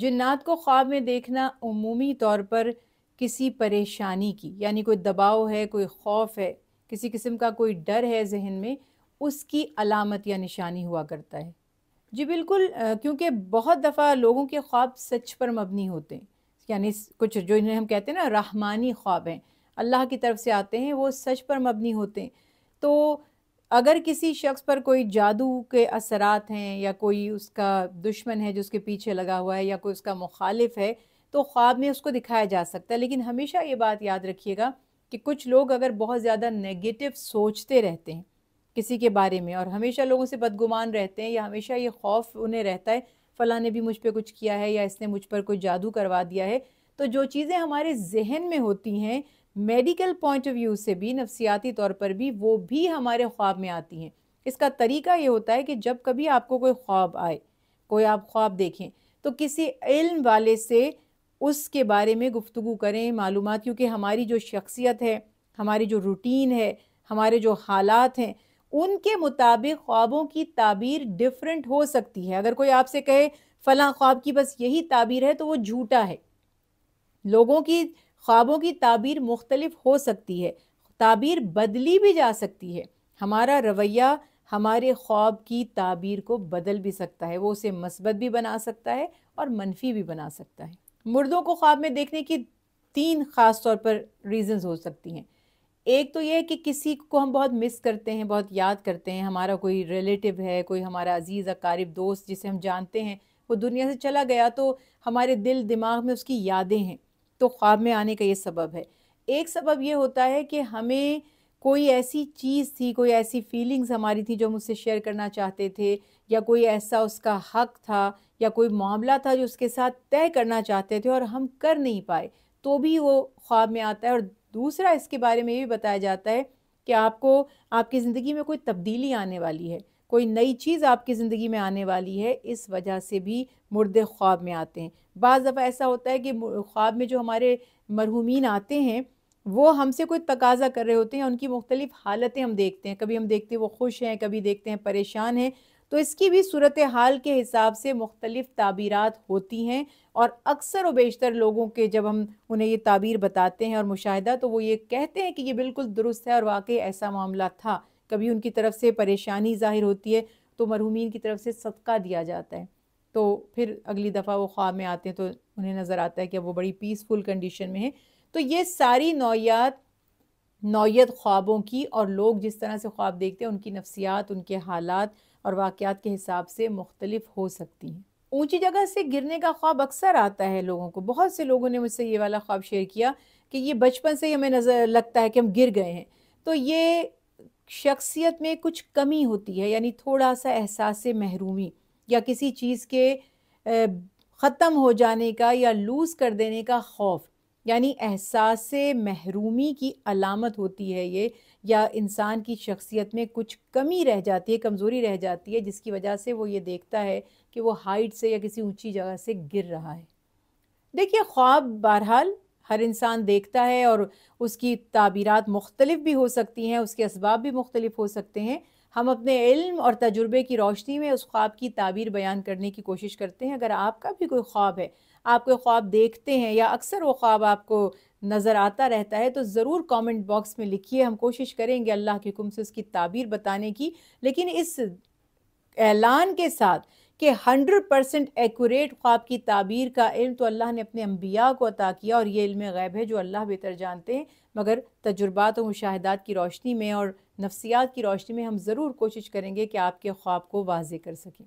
जिन्नात को ख्वाब में देखना अमूमी तौर पर किसी परेशानी की यानी कोई दबाव है कोई खौफ है किसी किस्म का कोई डर है जहन में उसकी अलामत या निशानी हुआ करता है जी बिल्कुल क्योंकि बहुत दफ़ा लोगों के ख्वाब सच पर मबनी होते हैं यानी कुछ जो इन्हें हम कहते हैं ना रहमानी ख्वाब हैं अल्लाह की तरफ से आते हैं वो सच पर मबनी होते हैं तो अगर किसी शख्स पर कोई जादू के असरात हैं या कोई उसका दुश्मन है जो उसके पीछे लगा हुआ है या कोई उसका मुखालिफ है तो ख्वाब में उसको दिखाया जा सकता है लेकिन हमेशा ये बात याद रखिएगा कि कुछ लोग अगर बहुत ज़्यादा नेगेटिव सोचते रहते हैं किसी के बारे में और हमेशा लोगों से बदगुमान रहते हैं या हमेशा ये खौफ उन्हें रहता है फ़लाँ ने भी मुझ पर कुछ किया है या इसने मुझ पर कोई जादू करवा दिया है तो जो चीज़ें हमारे जहन में होती हैं मेडिकल पॉइंट ऑफ व्यू से भी नफसियाती तौर पर भी वो भी हमारे ख्वाब में आती हैं इसका तरीका ये होता है कि जब कभी आपको कोई ख्वाब आए कोई आप ख्वाब देखें तो किसी इल्म वाले से उसके बारे में गुफ्तु करें मालूम क्योंकि हमारी जो शख्सियत है हमारी जो रूटीन है हमारे जो हालात हैं उनके मुताबिक ख्वाबों की ताबीर डिफरेंट हो सकती है अगर कोई आपसे कहे फ़लाँ ख्वाब की बस यही ताबीर है तो वो झूठा है लोगों की ख्वाबों की ताबीर मुख्तलिफ हो सकती है ताबीर बदली भी जा सकती है हमारा रवैया हमारे ख्वाब की ताबीर को बदल भी सकता है वो उसे मस्बत भी बना सकता है और मनफी भी बना सकता है मुर्दों को ख्वाब में देखने की तीन ख़ास तौर पर रीज़न्स हो सकती हैं एक तो यह है कि किसी को हम बहुत मिस करते हैं बहुत याद करते हैं हमारा कोई रिलेटिव है कोई हमारा अजीज़ अकारीब दोस्त जिसे हम जानते हैं वो दुनिया से चला गया तो हमारे दिल दिमाग में उसकी यादें हैं तो ख्वाब में आने का ये सबब है एक सबब ये होता है कि हमें कोई ऐसी चीज़ थी कोई ऐसी फीलिंग्स हमारी थी जो मुझसे शेयर करना चाहते थे या कोई ऐसा उसका हक था या कोई मामला था जो उसके साथ तय करना चाहते थे और हम कर नहीं पाए तो भी वो ख्वाब में आता है और दूसरा इसके बारे में ये भी बताया जाता है कि आपको आपकी ज़िंदगी में कोई तब्दीली आने वाली है कोई नई चीज़ आपकी ज़िंदगी में आने वाली है इस वजह से भी मुर्दे ख्वाब में आते हैं बज़ दफ़ा ऐसा होता है कि ख्वाब में जो हमारे मरहूमिन आते हैं वो हमसे कोई तकाजा कर रहे होते हैं उनकी मुख्तलिफ़ हालतें हम देखते हैं कभी हम देखते हैं वो खुश हैं कभी देखते हैं परेशान हैं तो इसकी भी सूरत हाल के हिसाब से मुख्तलिफ़ ताबीरत होती हैं और अक्सर व बेशतर लोगों के जब हम उन्हें ये ताबीर बताते हैं और मुशाहिदा तो वो ये कहते हैं कि ये बिल्कुल दुरुस्त है और वाकई ऐसा मामला था कभी उनकी तरफ से परेशानी ज़ाहिर होती है तो मरहूमिन की तरफ से सदका दिया जाता है तो फिर अगली दफ़ा वो ख्वाब में आते हैं तो उन्हें नज़र आता है कि वो बड़ी पीसफुल कंडीशन में है तो ये सारी नौयात नौयत ख्वाबों की और लोग जिस तरह से ख्वाब देखते हैं उनकी नफ्सियात उनके हालात और वाक़ात के हिसाब से मुख्तलिफ हो सकती हैं ऊंची जगह से गिरने का ख्वाब अक्सर आता है लोगों को बहुत से लोगों ने मुझसे ये वाला ख्वाब शेयर किया कि ये बचपन से ही हमें नज़र लगता है कि हम गिर गए हैं तो ये शख्सियत में कुछ कमी होती है यानी थोड़ा सा एहसास महरूमी या किसी चीज़ के ख़त्म हो जाने का या लूज़ कर देने का खौफ यानी एहसास महरूमी की अलामत होती है ये या इंसान की शख्सियत में कुछ कमी रह जाती है कमज़ोरी रह जाती है जिसकी वजह से वो ये देखता है कि वो हाइट से या किसी ऊंची जगह से गिर रहा है देखिए ख्वाब बहरहाल हर इंसान देखता है और उसकी ताबीरत मुख्तलिफ भी हो सकती हैं उसके इसबाब भी मुख्तलिफ हो सकते हैं हम अपने इल्म और तजुर्बे की रोशनी में उस ख्वाब की ताबीर बयान करने की कोशिश करते हैं अगर आपका भी कोई ख्वाब है आप कोई ख्वाब देखते हैं या अक्सर वो ख्वाब आपको नज़र आता रहता है तो ज़रूर कमेंट बॉक्स में लिखिए हम कोशिश करेंगे अल्लाह के हुक्म से उसकी ताबीर बताने की लेकिन इस ऐलान के साथ कि हंड्रेड परसेंट एक्यूरेट ख्वाब की ताबीर का इल्म तो अल्लाह ने अपने अम्बिया को अता किया और ये इल्म गैब है जो अल्लाह बेहतर जानते हैं मगर तजुर्बात और मुशाहदात की रोशनी में और नफ्सियात की रोशनी में हम ज़रूर कोशिश करेंगे कि आपके ख्वाब को वाजे कर सकें